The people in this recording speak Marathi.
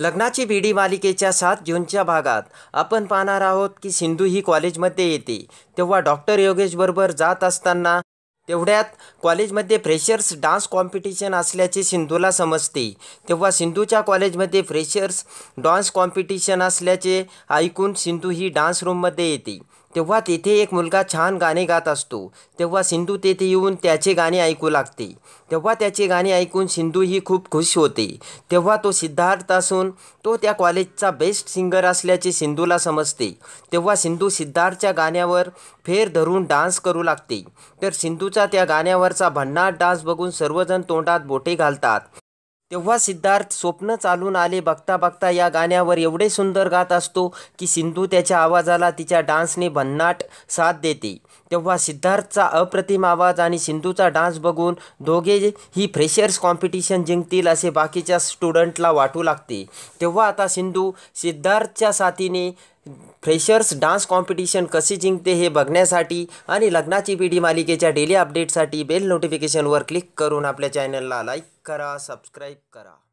लग्नाची बीडी मालिकेच्या सात जूनच्या भागात आपण पाहणार आहोत की सिंधू ही कॉलेजमध्ये येते तेव्हा डॉक्टर योगेशबरोबर जात असताना तेवढ्यात कॉलेजमध्ये फ्रेशर्स डान्स कॉम्पिटिशन असल्याचे सिंधूला समजते तेव्हा सिंधूच्या कॉलेजमध्ये फ्रेशर्स डान्स कॉम्पिटिशन असल्याचे ऐकून सिंधू ही डान्स रूममध्ये येते तेव्हा तेथे एक मुलगा छान गाणे गात असतो तेव्हा सिंधू तेथे येऊन त्याचे गाणे ऐकू लागते तेव्हा त्याचे गाणे ऐकून सिंधू ही खूप खुश होते तेव्हा तो सिद्धार्थ असून तो त्या कॉलेजचा बेस्ट सिंगर असल्याचे सिंधूला समजते तेव्हा सिंधू सिद्धार्थच्या गाण्यावर फेर धरून डान्स करू लागते तर सिंधूचा त्या गाण्यावरचा भन्नाट डान्स बघून सर्वजण तोंडात बोटे घालतात तेव्हा सिद्धार्थ स्वप्न चालून आले बघता बघता या गाण्यावर एवढे सुंदर गात असतो की सिंधू त्याच्या आवाजाला तिच्या डान्सने भन्नाट साथ देते तेव्हा सिद्धार्थचा अप्रतिम आवाज आणि सिंधूचा डान्स बघून दोघे ही फ्रेशर्स कॉम्पिटिशन जिंकतील असे बाकीच्या स्टुडंटला वाटू लागते तेव्हा आता सिंधू सिद्धार्थच्या साथीने फ्रेशर्स डान्स कॉम्पिटिशन कशी जिंकते हे बघण्यासाठी आणि लग्नाची पिढी मालिकेच्या डेली अपडेटसाठी बेल नोटिफिकेशनवर क्लिक करून आपल्या चॅनलला लाईक करा सबस्क्राईब करा